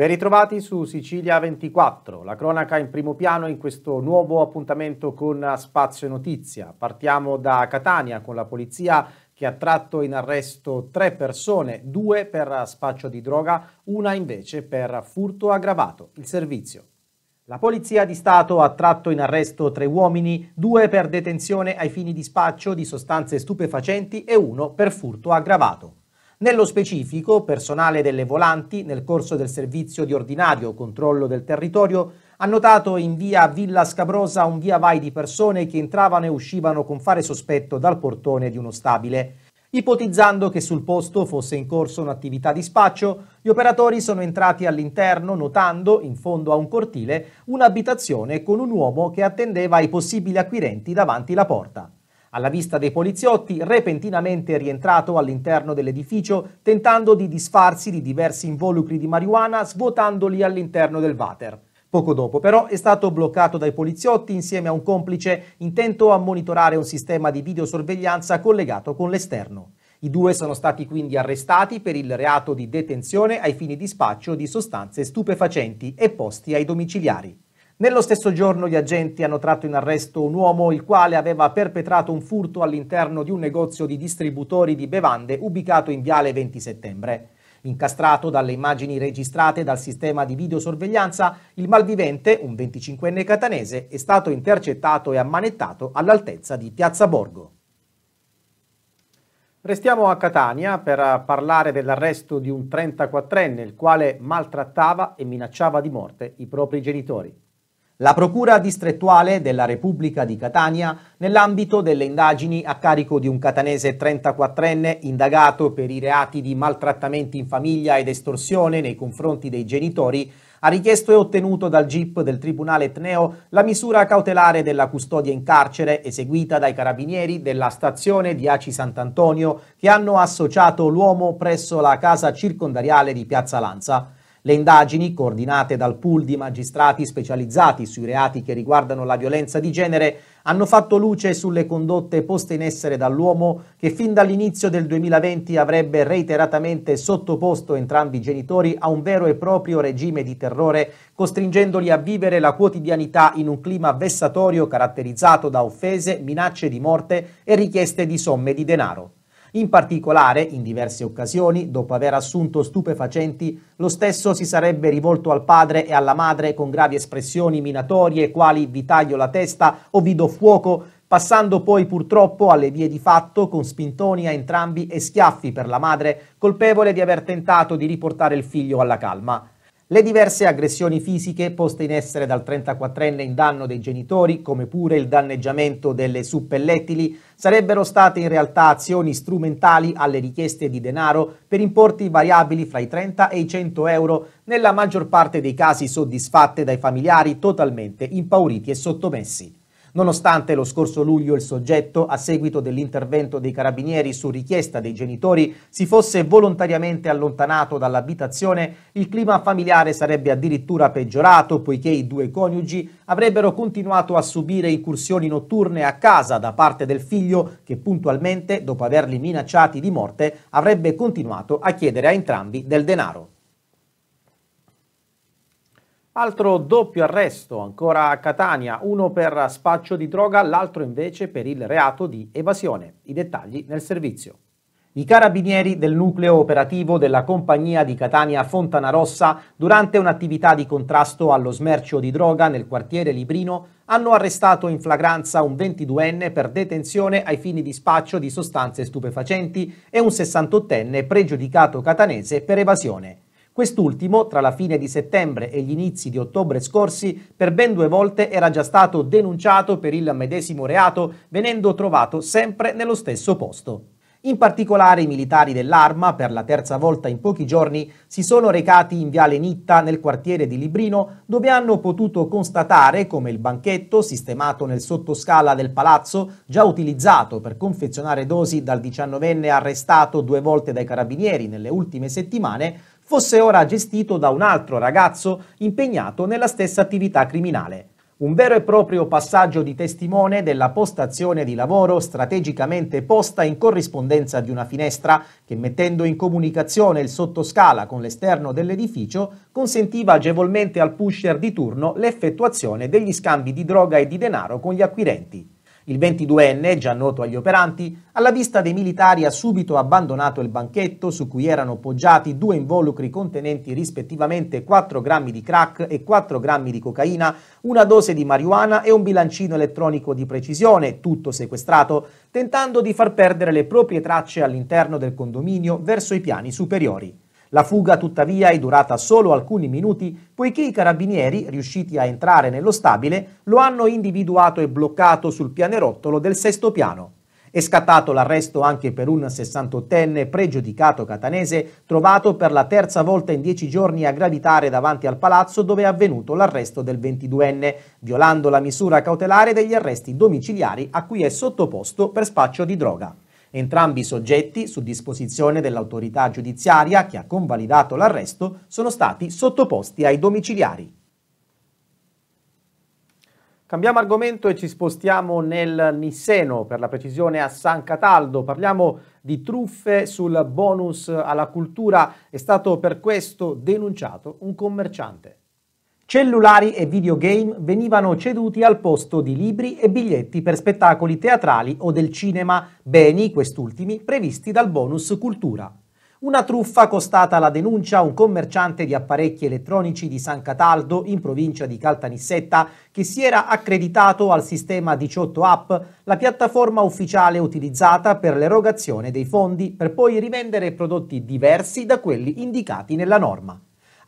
Ben ritrovati su Sicilia 24, la cronaca in primo piano in questo nuovo appuntamento con Spazio Notizia. Partiamo da Catania con la polizia che ha tratto in arresto tre persone, due per spaccio di droga, una invece per furto aggravato. Il servizio. La Polizia di Stato ha tratto in arresto tre uomini, due per detenzione ai fini di spaccio di sostanze stupefacenti e uno per furto aggravato. Nello specifico, personale delle volanti, nel corso del servizio di ordinario controllo del territorio, ha notato in via Villa Scabrosa un via vai di persone che entravano e uscivano con fare sospetto dal portone di uno stabile. Ipotizzando che sul posto fosse in corso un'attività di spaccio, gli operatori sono entrati all'interno notando, in fondo a un cortile, un'abitazione con un uomo che attendeva i possibili acquirenti davanti la porta. Alla vista dei poliziotti, repentinamente è rientrato all'interno dell'edificio tentando di disfarsi di diversi involucri di marijuana svuotandoli all'interno del water. Poco dopo però è stato bloccato dai poliziotti insieme a un complice intento a monitorare un sistema di videosorveglianza collegato con l'esterno. I due sono stati quindi arrestati per il reato di detenzione ai fini di spaccio di sostanze stupefacenti e posti ai domiciliari. Nello stesso giorno gli agenti hanno tratto in arresto un uomo il quale aveva perpetrato un furto all'interno di un negozio di distributori di bevande ubicato in Viale 20 Settembre. Incastrato dalle immagini registrate dal sistema di videosorveglianza, il malvivente, un 25enne catanese, è stato intercettato e ammanettato all'altezza di Piazza Borgo. Restiamo a Catania per parlare dell'arresto di un 34enne il quale maltrattava e minacciava di morte i propri genitori la Procura distrettuale della Repubblica di Catania, nell'ambito delle indagini a carico di un catanese 34enne indagato per i reati di maltrattamenti in famiglia ed estorsione nei confronti dei genitori, ha richiesto e ottenuto dal GIP del Tribunale Etneo la misura cautelare della custodia in carcere eseguita dai carabinieri della stazione di Aci Sant'Antonio che hanno associato l'uomo presso la casa circondariale di Piazza Lanza. Le indagini, coordinate dal pool di magistrati specializzati sui reati che riguardano la violenza di genere, hanno fatto luce sulle condotte poste in essere dall'uomo che fin dall'inizio del 2020 avrebbe reiteratamente sottoposto entrambi i genitori a un vero e proprio regime di terrore, costringendoli a vivere la quotidianità in un clima vessatorio caratterizzato da offese, minacce di morte e richieste di somme di denaro. In particolare, in diverse occasioni, dopo aver assunto stupefacenti, lo stesso si sarebbe rivolto al padre e alla madre con gravi espressioni minatorie quali vi taglio la testa o vi do fuoco, passando poi purtroppo alle vie di fatto con spintoni a entrambi e schiaffi per la madre, colpevole di aver tentato di riportare il figlio alla calma. Le diverse aggressioni fisiche poste in essere dal 34enne in danno dei genitori, come pure il danneggiamento delle suppellettili, sarebbero state in realtà azioni strumentali alle richieste di denaro per importi variabili fra i 30 e i 100 euro, nella maggior parte dei casi soddisfatte dai familiari totalmente impauriti e sottomessi. Nonostante lo scorso luglio il soggetto, a seguito dell'intervento dei carabinieri su richiesta dei genitori, si fosse volontariamente allontanato dall'abitazione, il clima familiare sarebbe addirittura peggiorato poiché i due coniugi avrebbero continuato a subire incursioni notturne a casa da parte del figlio che puntualmente, dopo averli minacciati di morte, avrebbe continuato a chiedere a entrambi del denaro. Altro doppio arresto, ancora a Catania, uno per spaccio di droga, l'altro invece per il reato di evasione. I dettagli nel servizio. I carabinieri del nucleo operativo della compagnia di Catania Fontana Rossa, durante un'attività di contrasto allo smercio di droga nel quartiere Librino, hanno arrestato in flagranza un 22enne per detenzione ai fini di spaccio di sostanze stupefacenti e un 68enne pregiudicato catanese per evasione. Quest'ultimo, tra la fine di settembre e gli inizi di ottobre scorsi, per ben due volte era già stato denunciato per il medesimo reato, venendo trovato sempre nello stesso posto. In particolare i militari dell'Arma, per la terza volta in pochi giorni, si sono recati in Viale Nitta nel quartiere di Librino, dove hanno potuto constatare come il banchetto, sistemato nel sottoscala del palazzo, già utilizzato per confezionare dosi dal diciannovenne arrestato due volte dai carabinieri nelle ultime settimane, fosse ora gestito da un altro ragazzo impegnato nella stessa attività criminale. Un vero e proprio passaggio di testimone della postazione di lavoro strategicamente posta in corrispondenza di una finestra che mettendo in comunicazione il sottoscala con l'esterno dell'edificio consentiva agevolmente al pusher di turno l'effettuazione degli scambi di droga e di denaro con gli acquirenti. Il 22enne, già noto agli operanti, alla vista dei militari ha subito abbandonato il banchetto su cui erano poggiati due involucri contenenti rispettivamente 4 grammi di crack e 4 grammi di cocaina, una dose di marijuana e un bilancino elettronico di precisione, tutto sequestrato, tentando di far perdere le proprie tracce all'interno del condominio verso i piani superiori. La fuga tuttavia è durata solo alcuni minuti poiché i carabinieri, riusciti a entrare nello stabile, lo hanno individuato e bloccato sul pianerottolo del sesto piano. È scattato l'arresto anche per un 68enne pregiudicato catanese trovato per la terza volta in dieci giorni a gravitare davanti al palazzo dove è avvenuto l'arresto del 22enne, violando la misura cautelare degli arresti domiciliari a cui è sottoposto per spaccio di droga. Entrambi i soggetti, su disposizione dell'autorità giudiziaria che ha convalidato l'arresto, sono stati sottoposti ai domiciliari. Cambiamo argomento e ci spostiamo nel Nisseno, per la precisione a San Cataldo. Parliamo di truffe sul bonus alla cultura. È stato per questo denunciato un commerciante. Cellulari e videogame venivano ceduti al posto di libri e biglietti per spettacoli teatrali o del cinema, beni, quest'ultimi, previsti dal bonus cultura. Una truffa costata la denuncia a un commerciante di apparecchi elettronici di San Cataldo, in provincia di Caltanissetta, che si era accreditato al sistema 18 App, la piattaforma ufficiale utilizzata per l'erogazione dei fondi, per poi rivendere prodotti diversi da quelli indicati nella norma.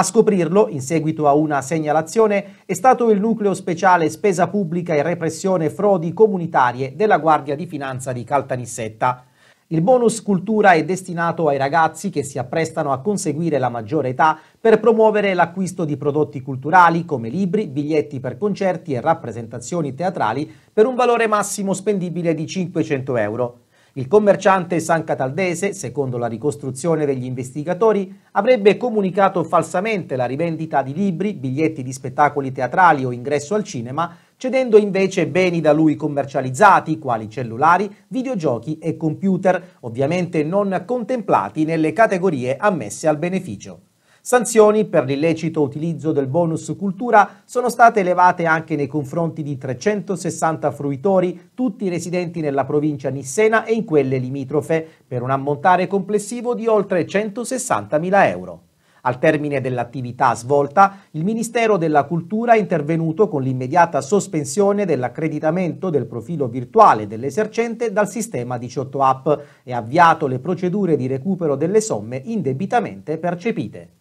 A scoprirlo, in seguito a una segnalazione, è stato il nucleo speciale spesa pubblica e repressione frodi comunitarie della Guardia di Finanza di Caltanissetta. Il bonus cultura è destinato ai ragazzi che si apprestano a conseguire la maggiore età per promuovere l'acquisto di prodotti culturali come libri, biglietti per concerti e rappresentazioni teatrali per un valore massimo spendibile di 500 euro. Il commerciante San Cataldese, secondo la ricostruzione degli investigatori, avrebbe comunicato falsamente la rivendita di libri, biglietti di spettacoli teatrali o ingresso al cinema, cedendo invece beni da lui commercializzati, quali cellulari, videogiochi e computer, ovviamente non contemplati nelle categorie ammesse al beneficio. Sanzioni per l'illecito utilizzo del bonus cultura sono state elevate anche nei confronti di 360 fruitori, tutti residenti nella provincia nissena e in quelle limitrofe, per un ammontare complessivo di oltre 160.000 euro. Al termine dell'attività svolta, il Ministero della Cultura è intervenuto con l'immediata sospensione dell'accreditamento del profilo virtuale dell'esercente dal sistema 18 app e ha avviato le procedure di recupero delle somme indebitamente percepite.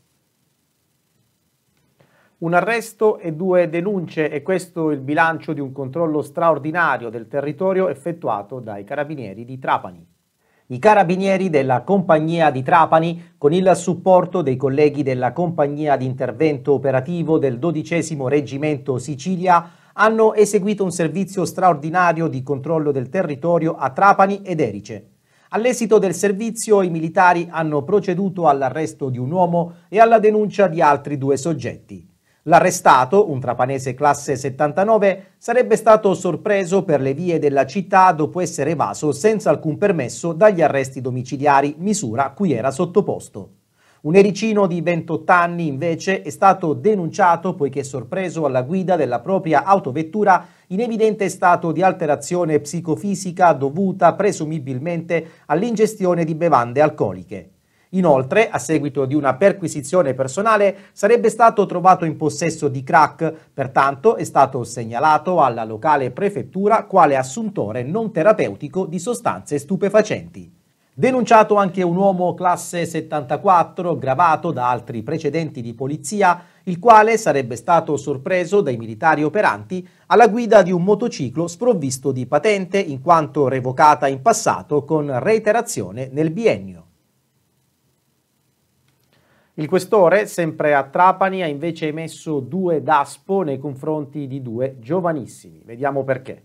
Un arresto e due denunce e questo il bilancio di un controllo straordinario del territorio effettuato dai carabinieri di Trapani. I carabinieri della compagnia di Trapani, con il supporto dei colleghi della compagnia di intervento operativo del XII Reggimento Sicilia, hanno eseguito un servizio straordinario di controllo del territorio a Trapani ed Erice. All'esito del servizio i militari hanno proceduto all'arresto di un uomo e alla denuncia di altri due soggetti. L'arrestato, un trapanese classe 79, sarebbe stato sorpreso per le vie della città dopo essere evaso senza alcun permesso dagli arresti domiciliari, misura cui era sottoposto. Un ericino di 28 anni invece è stato denunciato poiché sorpreso alla guida della propria autovettura in evidente stato di alterazione psicofisica dovuta presumibilmente all'ingestione di bevande alcoliche. Inoltre, a seguito di una perquisizione personale, sarebbe stato trovato in possesso di crack, pertanto è stato segnalato alla locale prefettura quale assuntore non terapeutico di sostanze stupefacenti. Denunciato anche un uomo classe 74, gravato da altri precedenti di polizia, il quale sarebbe stato sorpreso dai militari operanti alla guida di un motociclo sprovvisto di patente in quanto revocata in passato con reiterazione nel biennio. Il questore, sempre a Trapani, ha invece emesso due DASPO nei confronti di due giovanissimi. Vediamo perché.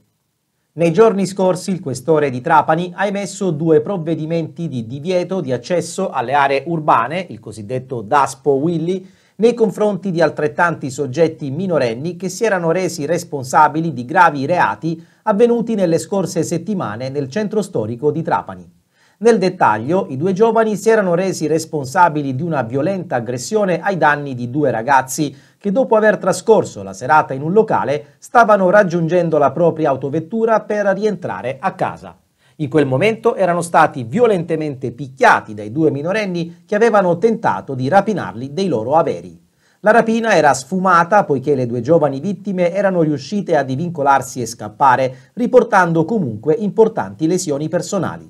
Nei giorni scorsi il questore di Trapani ha emesso due provvedimenti di divieto di accesso alle aree urbane, il cosiddetto Daspo Willy, nei confronti di altrettanti soggetti minorenni che si erano resi responsabili di gravi reati avvenuti nelle scorse settimane nel centro storico di Trapani. Nel dettaglio, i due giovani si erano resi responsabili di una violenta aggressione ai danni di due ragazzi che dopo aver trascorso la serata in un locale stavano raggiungendo la propria autovettura per rientrare a casa. In quel momento erano stati violentemente picchiati dai due minorenni che avevano tentato di rapinarli dei loro averi. La rapina era sfumata poiché le due giovani vittime erano riuscite a divincolarsi e scappare, riportando comunque importanti lesioni personali.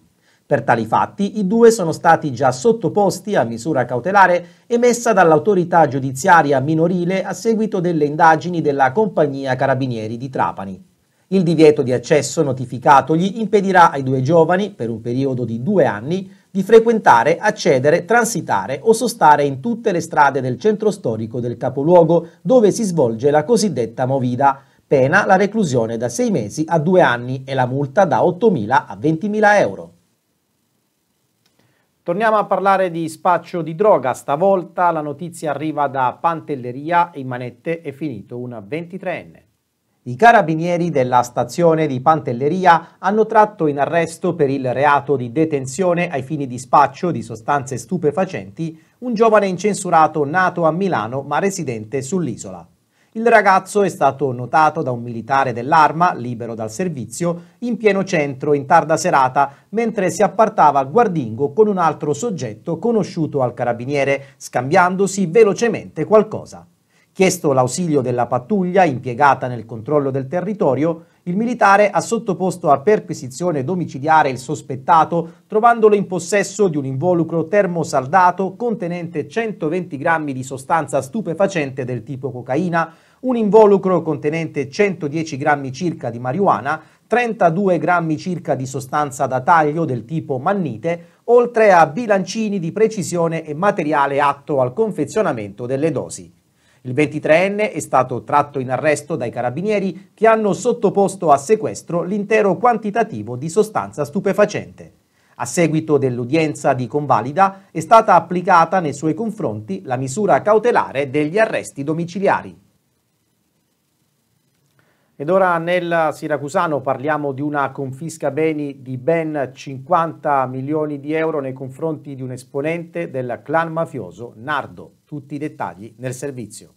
Per tali fatti i due sono stati già sottoposti a misura cautelare emessa dall'autorità giudiziaria minorile a seguito delle indagini della Compagnia Carabinieri di Trapani. Il divieto di accesso notificatogli impedirà ai due giovani, per un periodo di due anni, di frequentare, accedere, transitare o sostare in tutte le strade del centro storico del capoluogo dove si svolge la cosiddetta movida, pena la reclusione da sei mesi a due anni e la multa da 8.000 a 20.000 euro. Torniamo a parlare di spaccio di droga, stavolta la notizia arriva da Pantelleria, e in manette è finito un 23enne. I carabinieri della stazione di Pantelleria hanno tratto in arresto per il reato di detenzione ai fini di spaccio di sostanze stupefacenti un giovane incensurato nato a Milano ma residente sull'isola. Il ragazzo è stato notato da un militare dell'arma, libero dal servizio, in pieno centro in tarda serata, mentre si appartava a guardingo con un altro soggetto conosciuto al carabiniere, scambiandosi velocemente qualcosa. Chiesto l'ausilio della pattuglia impiegata nel controllo del territorio, il militare ha sottoposto a perquisizione domiciliare il sospettato, trovandolo in possesso di un involucro termosaldato contenente 120 grammi di sostanza stupefacente del tipo cocaina, un involucro contenente 110 grammi circa di marijuana, 32 grammi circa di sostanza da taglio del tipo mannite, oltre a bilancini di precisione e materiale atto al confezionamento delle dosi. Il 23enne è stato tratto in arresto dai carabinieri che hanno sottoposto a sequestro l'intero quantitativo di sostanza stupefacente. A seguito dell'udienza di convalida è stata applicata nei suoi confronti la misura cautelare degli arresti domiciliari. Ed ora nel Siracusano parliamo di una confisca beni di ben 50 milioni di euro nei confronti di un esponente del clan mafioso Nardo. Tutti i dettagli nel servizio.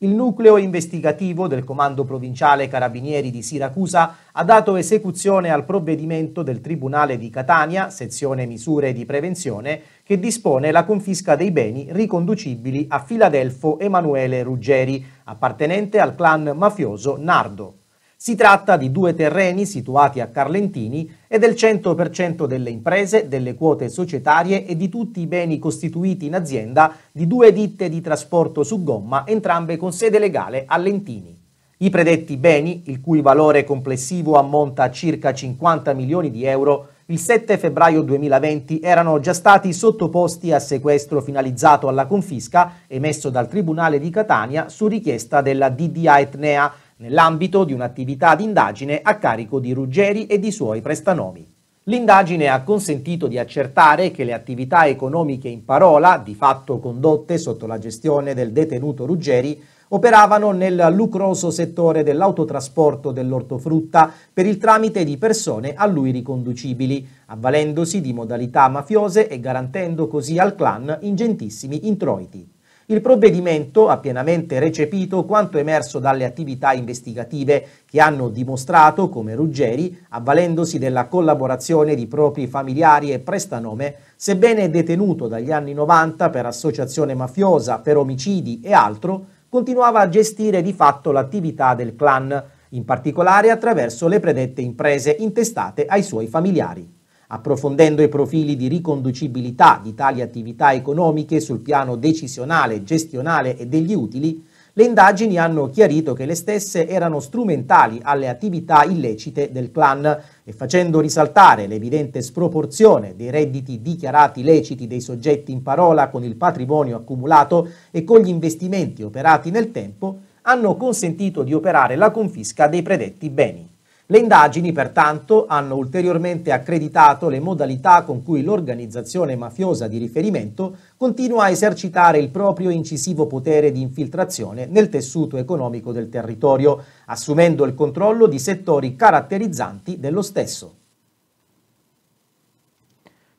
Il nucleo investigativo del Comando Provinciale Carabinieri di Siracusa ha dato esecuzione al provvedimento del Tribunale di Catania, sezione misure di prevenzione, che dispone la confisca dei beni riconducibili a Filadelfo Emanuele Ruggeri, appartenente al clan mafioso Nardo. Si tratta di due terreni situati a Carlentini e del 100% delle imprese, delle quote societarie e di tutti i beni costituiti in azienda di due ditte di trasporto su gomma, entrambe con sede legale a Lentini. I predetti beni, il cui valore complessivo ammonta a circa 50 milioni di euro, il 7 febbraio 2020 erano già stati sottoposti a sequestro finalizzato alla confisca emesso dal Tribunale di Catania su richiesta della DDA Etnea nell'ambito di un'attività d'indagine a carico di Ruggeri e di suoi prestanomi. L'indagine ha consentito di accertare che le attività economiche in parola, di fatto condotte sotto la gestione del detenuto Ruggeri, operavano nel lucroso settore dell'autotrasporto dell'ortofrutta per il tramite di persone a lui riconducibili, avvalendosi di modalità mafiose e garantendo così al clan ingentissimi introiti. Il provvedimento ha pienamente recepito quanto emerso dalle attività investigative che hanno dimostrato come Ruggeri, avvalendosi della collaborazione di propri familiari e prestanome, sebbene detenuto dagli anni 90 per associazione mafiosa, per omicidi e altro, continuava a gestire di fatto l'attività del clan, in particolare attraverso le predette imprese intestate ai suoi familiari approfondendo i profili di riconducibilità di tali attività economiche sul piano decisionale, gestionale e degli utili, le indagini hanno chiarito che le stesse erano strumentali alle attività illecite del clan e facendo risaltare l'evidente sproporzione dei redditi dichiarati leciti dei soggetti in parola con il patrimonio accumulato e con gli investimenti operati nel tempo, hanno consentito di operare la confisca dei predetti beni. Le indagini, pertanto, hanno ulteriormente accreditato le modalità con cui l'organizzazione mafiosa di riferimento continua a esercitare il proprio incisivo potere di infiltrazione nel tessuto economico del territorio, assumendo il controllo di settori caratterizzanti dello stesso.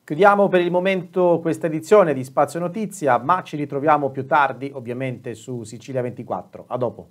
Chiudiamo per il momento questa edizione di Spazio Notizia, ma ci ritroviamo più tardi ovviamente su Sicilia 24. A dopo.